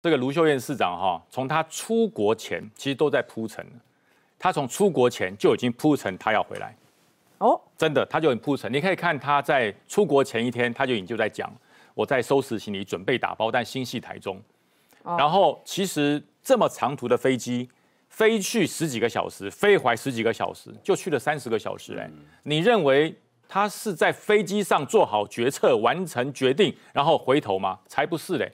这个卢秀燕市长哈，从他出国前其实都在铺陈他从出国前就已经铺陈他要回来。哦，真的，他就很铺陈。你可以看他在出国前一天，他就已经就在讲我在收拾行李准备打包，但心系台中。然后其实这么长途的飞机飞去十几个小时，飞回十几个小时，就去了三十个小时。哎，你认为他是在飞机上做好决策、完成决定，然后回头吗？才不是嘞。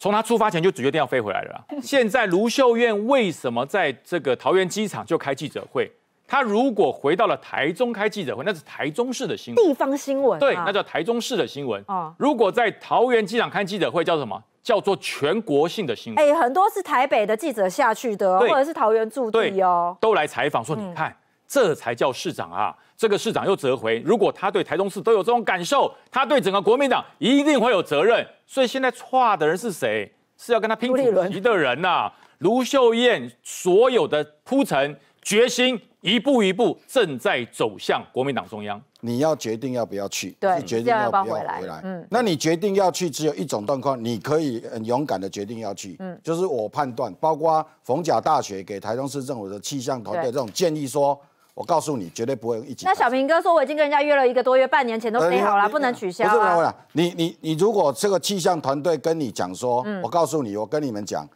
从他出发前就决定要飞回来了。现在卢秀燕为什么在这个桃园机场就开记者会？他如果回到了台中开记者会，那是台中市的新闻，地方新闻。对，那叫台中市的新闻。啊，如果在桃园机场开记者会，叫什么？叫做全国性的新闻。哎，很多是台北的记者下去的，或者是桃园驻地哦，都来采访说，你看。这才叫市长啊！这个市长又折回。如果他对台中市都有这种感受，他对整个国民党一定会有责任。所以现在差的人是谁？是要跟他拼主席的人呐！卢秀燕所有的铺陈决心，一步一步正在走向国民党中央。你要决定要不要去，你决定要不要回来。嗯，那你决定要去，只有一种状况，你可以很勇敢的决定要去。嗯，就是我判断，包括逢甲大学给台中市政府的气象团队这种建议说。我告诉你，绝对不会一级。那小平哥说，我已经跟人家约了一个多月，半年前都飞好了，不能取消。你你你，如果这个气象团队跟你讲说，我告诉你，我跟你们讲，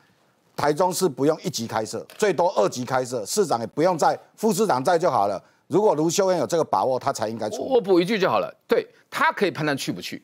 台中市不用一级开设，最多二级开设，市长也不用在，副市长在就好了。如果卢修燕有这个把握，他才应该出。我补一句就好了，对他可以判断去不去，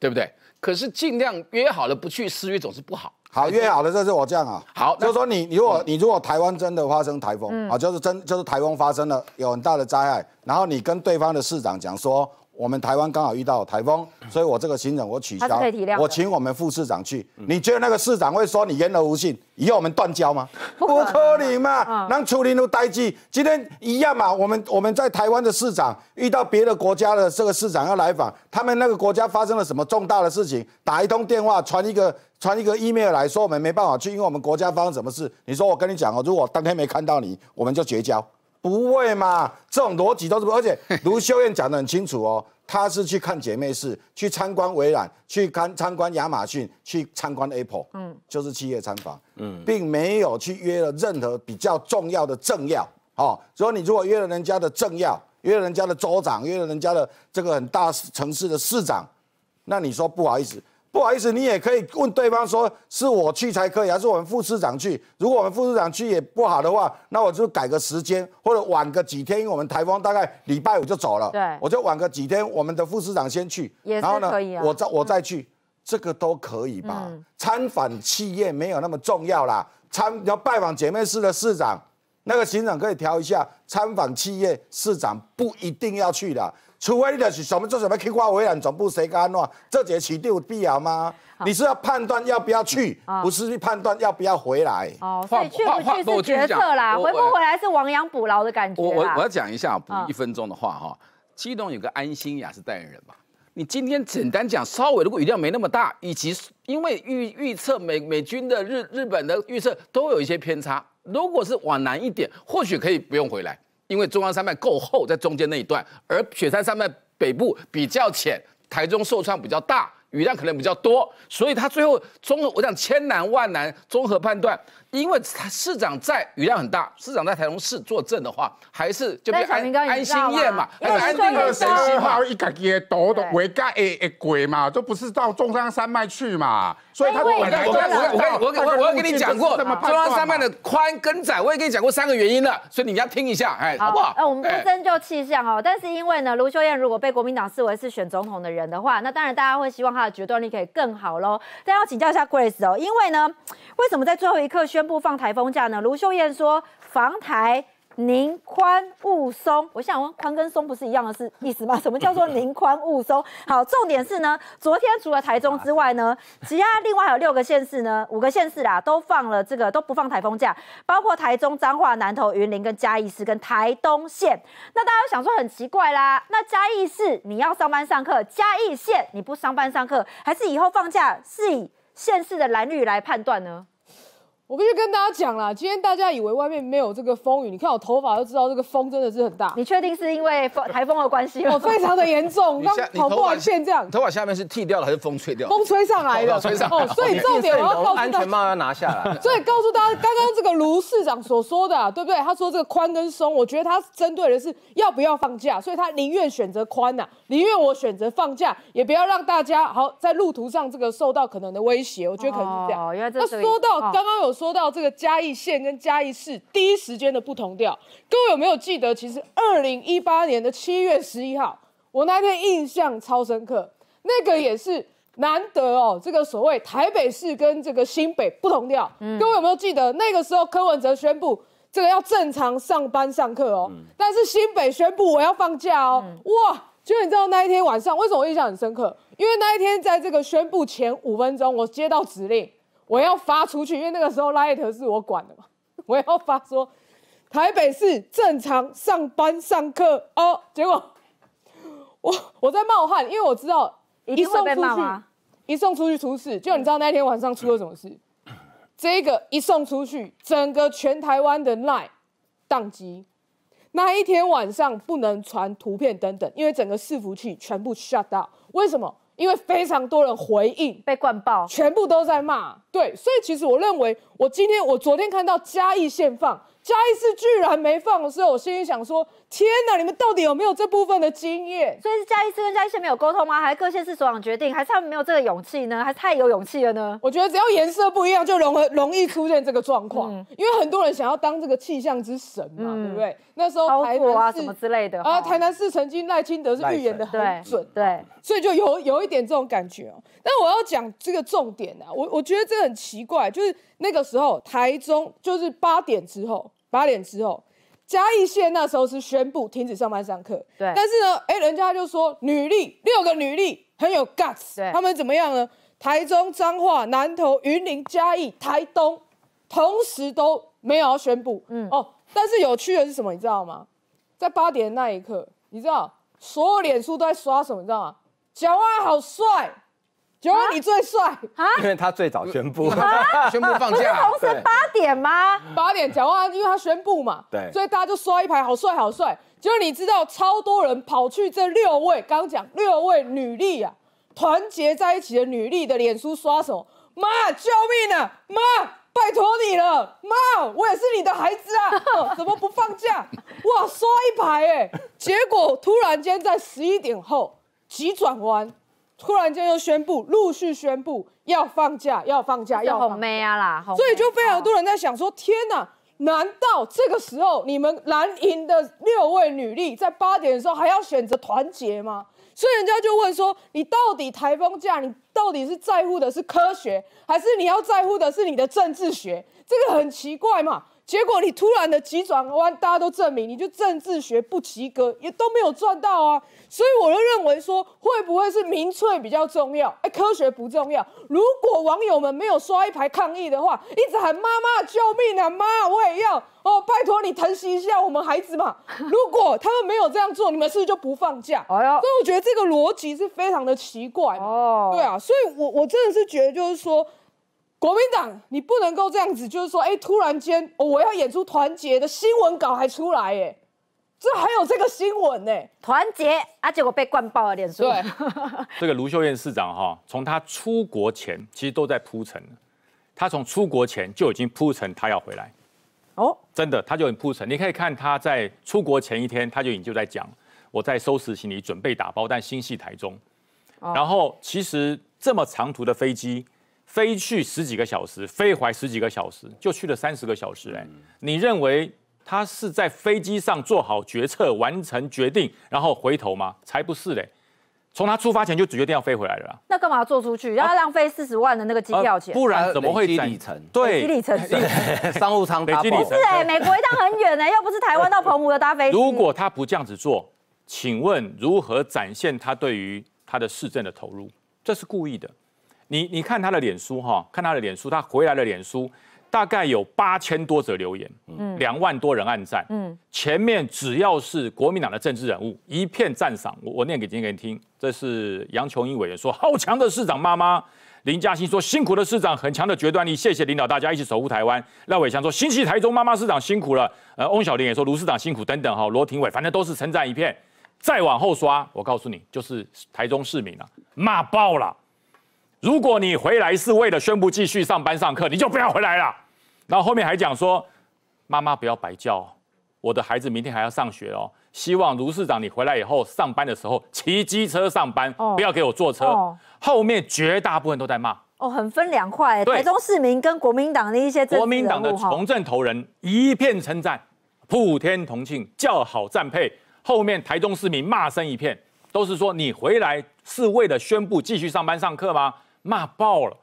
对不对？可是尽量约好了不去私约总是不好。好，约好了这是我这样啊。好，就是说你，如果你如果台湾真的发生台风啊，就是真就是台风发生了有很大的灾害，然后你跟对方的市长讲说。我们台湾刚好遇到台风，所以我这个行程我取消。我请我们副市长去，你觉得那个市长会说你言而无信？以后我们断交吗？不可能嘛！让出林都呆机，今天一样嘛，我们我们在台湾的市长遇到别的国家的这个市长要来访，他们那个国家发生了什么重大的事情，打一通电话，传一个传一个 email 来说我们没办法去，因为我们国家发生什么事？你说我跟你讲哦，如果当天没看到你，我们就绝交。不会嘛？这种逻辑都是不，而且 卢修燕讲的很清楚哦，他是去看姐妹市，去参观微软，去看参观亚马逊，去参观 Apple，嗯，就是企业参访，嗯，并没有去约了任何比较重要的政要哦。所以你如果约了人家的政要，约了人家的州长，约了人家的这个很大城市的市长，那你说不好意思。不好意思，你也可以问对方说是我去才可以，还是我们副市长去？如果我们副市长去也不好的话，那我就改个时间，或者晚个几天。因为我们台风大概礼拜五就走了，对，我就晚个几天，我们的副市长先去，然后呢，我再我再去，这个都可以吧？参访企业没有那么重要啦，参要拜访姐妹市的市长，那个行长可以调一下。参访企业市长不一定要去的。除非你的是什么做什么？Q Q 国维总部谁干了？这节起有必要吗？你是要判断要不要去，不是去判断要不要回来。哦，所以去不去是决策啦，回不回来是亡羊补牢的感觉我我我要讲一下，补一分钟的话哈，基隆有个安心雅是代言人吧？你今天简单讲，稍微如果雨量没那么大，以及因为预预测美美军的日日本的预测都有一些偏差，如果是往南一点，或许可以不用回来。因为中央山脉够厚，在中间那一段，而雪山山脉北部比较浅，台中受创比较大，雨量可能比较多，所以它最后综合，我讲千难万难，综合判断。因为市长在雨量很大，市长在台中市坐镇的话，还是就比较安安心宴嘛，还是安定个神心嘛，一个耶都都鬼盖耶耶鬼嘛，都不是到中央山脉去嘛，所以他都我我我我我跟你讲过，中央山脉的宽跟窄，我也跟你讲过三个原因了，所以你要听一下，哎，好不好？那我们不争就气象哦，但是因为呢，卢秀燕如果被国民党视为是选总统的人的话，那当然大家会希望她的决断力可以更好喽。但要请教一下 Grace 哦，因为呢，为什么在最后一刻选？宣布放台风假呢？卢秀燕说：“防台宁宽勿松。”我想问，宽跟松不是一样的是意思吗？什么叫做宁宽勿松？好，重点是呢，昨天除了台中之外呢，其他另外还有六个县市呢，五个县市啦都放了这个都不放台风假，包括台中、彰化、南投、云林跟嘉义市跟台东县。那大家想说很奇怪啦，那嘉义市你要上班上课，嘉义县你不上班上课，还是以后放假是以县市的蓝绿来判断呢？我必须跟大家讲啦，今天大家以为外面没有这个风雨，你看我头发就知道这个风真的是很大。你确定是因为风台风的关系吗？非常的严重。刚跑步完线这样，头发下面是剃掉了还是风吹掉？风吹上来的，哦，所以重点我要安全帽要拿下来。所以告诉大家，刚刚这个卢市长所说的，对不对？他说这个宽跟松，我觉得他针对的是要不要放假，所以他宁愿选择宽呐，宁愿我选择放假，也不要让大家好在路途上这个受到可能的威胁。我觉得可能是这样。那说到刚刚有。说到这个嘉义县跟嘉义市第一时间的不同调，各位有没有记得？其实二零一八年的七月十一号，我那天印象超深刻，那个也是难得哦。这个所谓台北市跟这个新北不同调，各位有没有记得？那个时候柯文哲宣布这个要正常上班上课哦，但是新北宣布我要放假哦。哇！就你知道那一天晚上为什么我印象很深刻？因为那一天在这个宣布前五分钟，我接到指令。我要发出去，因为那个时候 Light 是我管的嘛，我要发说台北市正常上班上课哦。结果 我我在冒汗，因为我知道一送出去一送出去出事。就你知道那天晚上出了什么事？这个一送出去，整个全台湾的 Light 撸机。那一天晚上不能传图片等等，因为整个伺服器全部 shut down。为什么？因为非常多人回应被灌爆，全部都在骂。对，所以其实我认为，我今天我昨天看到嘉义限放。嘉义市居然没放的时候，我心里想说：天哪！你们到底有没有这部分的经验？所以是嘉义市跟嘉义县没有沟通吗？还是各县市所长决定？还是他们没有这个勇气呢？还是太有勇气了呢？我觉得只要颜色不一样，就容容易出现这个状况。嗯，因为很多人想要当这个气象之神嘛，对不对？那时候，台括啊什么之类的啊，台南市曾经赖清德是预言的很准，对，所以就有有一点这种感觉哦。但我要讲这个重点啊，我我觉得这很奇怪，就是那个时候台中就是八点之后。八点之后，嘉义县那时候是宣布停止上班上课。对，但是呢，哎，人家就说女力六个女力很有 guts。他们怎么样呢？台中彰化南投云林嘉义台东，同时都没有要宣布。嗯，哦，但是有趣的是什么？你知道吗？在八点那一刻，你知道所有脸书都在刷什么？你知道吗？讲话好帅。只有你最帅啊！因为他最早宣布，宣布放假不是同时八点吗？八点讲话，因为他宣布嘛。对，所以大家就刷一排，好帅，好帅。只果你知道，超多人跑去这六位刚讲六位女力啊，团结在一起的女力的脸书刷什么？妈，救命啊！妈，拜托你了，妈，我也是你的孩子啊！怎么不放假？哇，刷一排哎，结果突然间在十一点后急转弯。突然间又宣布，陆续宣布要放假，要放假，要放假啦！所以就非常多人在想说：天呐，难道这个时候你们蓝营的六位女力在八点的时候还要选择团结吗？所以人家就问说：你到底台风假？你到底是在乎的是科学，还是你要在乎的是你的政治学？这个很奇怪嘛。结果你突然的急转弯，大家都证明你就政治学不及格，也都没有赚到啊。所以我就认为说，会不会是民粹比较重要？哎，科学不重要。如果网友们没有刷一排抗议的话，一直喊妈妈救命啊，妈，我也要哦，拜托你疼惜一下我们孩子嘛。如果他们没有这样做，你们是不是就不放假？哎呀，所以我觉得这个逻辑是非常的奇怪。哦，对啊，所以我我真的是觉得就是说。国民党，你不能够这样子，就是说，哎，突然间，我要演出团结的新闻稿还出来，哎，这还有这个新闻呢，团结啊，结果被灌爆了脸书。对，这个卢秀燕市长哈，从他出国前其实都在铺陈，他从出国前就已经铺陈他要回来，哦，真的，他就很铺陈。你可以看他在出国前一天，他就已经就在讲，我在收拾行李，准备打包，但心系台中。然后，其实这么长途的飞机。飞去十几个小时，飞回十几个小时，就去了三十个小时。哎，你认为他是在飞机上做好决策、完成决定，然后回头吗？才不是嘞！从他出发前就决定要飞回来了那干嘛坐出去？要浪费四十万的那个机票钱？不然怎么会里程？对，里程。商务舱打不是哎，美国一趟很远哎，又不是台湾到澎湖的搭飞机。如果他不这样子做，请问如何展现他对于他的市政的投入？这是故意的。你你看他的脸书哈，看他的脸书，他回来的脸书大概有八千多则留言，嗯，两万多人按赞，嗯，前面只要是国民党的政治人物，一片赞赏，我我念给今天你听，这是杨琼英委员说，好强的市长妈妈，林嘉欣说辛苦的市长，很强的决断力，谢谢领导，大家一起守护台湾，赖伟强说，新起台中妈妈市长辛苦了，呃，翁晓玲也说卢市长辛苦，等等哈，罗廷伟反正都是称赞一片，再往后刷，我告诉你，就是台中市民了，骂爆了。如果你回来是为了宣布继续上班上课，你就不要回来了。然后后面还讲说，妈妈不要白叫，我的孩子明天还要上学哦。希望卢市长你回来以后上班的时候骑机车上班，不要给我坐车。后面绝大部分都在骂。哦，很分两块，台中市民跟国民党的一些民党的从政头人一片称赞，普天同庆，叫好赞佩。后面台中市民骂声一片，都是说你回来是为了宣布继续上班上课吗？骂爆了，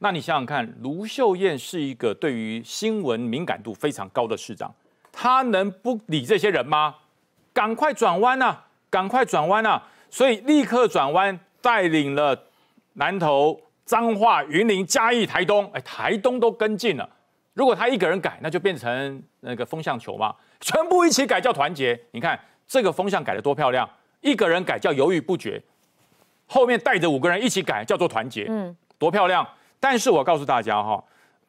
那你想想看，卢秀燕是一个对于新闻敏感度非常高的市长，他能不理这些人吗？赶快转弯呐，赶快转弯呐！所以立刻转弯，带领了南投、彰化、云林、嘉义、台东，哎，台东都跟进了。如果他一个人改，那就变成那个风向球嘛，全部一起改叫团结。你看这个风向改得多漂亮！一个人改叫犹豫不决。后面带着五个人一起改，叫做团结，嗯，多漂亮！但是我告诉大家哈。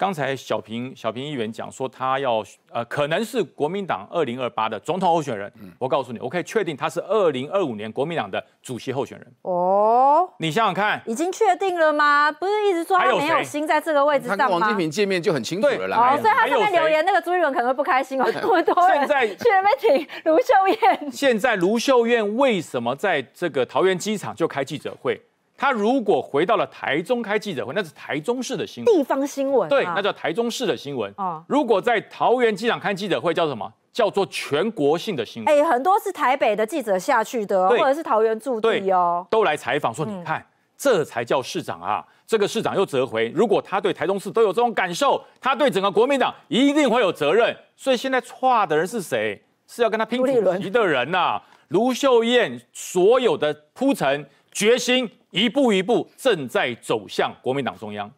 刚才小平小平议员讲说，他要呃，可能是国民党二零二八的总统候选人。我告诉你，我可以确定他是二零二五年国民党的主席候选人。哦，你想想看，已经确定了吗？不是一直说他没有心在这个位置上吗？他跟王金平见面就很清楚了。啦。哦，所以他在那留言，那个朱一伦可能会不开心。哦。那么多人，现在去那边请卢秀燕。现在卢秀燕为什么在这个桃园机场就开记者会？他如果回到了台中开记者会，那是台中市的新闻，地方新闻。对，那叫台中市的新闻。哦，如果在桃园机场开记者会，叫什么？叫做全国性的新闻。哎，很多是台北的记者下去的，或者是桃园驻地哦，都来采访说：“你看，这才叫市长啊！这个市长又折回。如果他对台中市都有这种感受，他对整个国民党一定会有责任。所以现在差的人是谁？是要跟他拼主席的人呐，卢秀燕所有的铺陈决心。”一步一步正在走向国民党中央。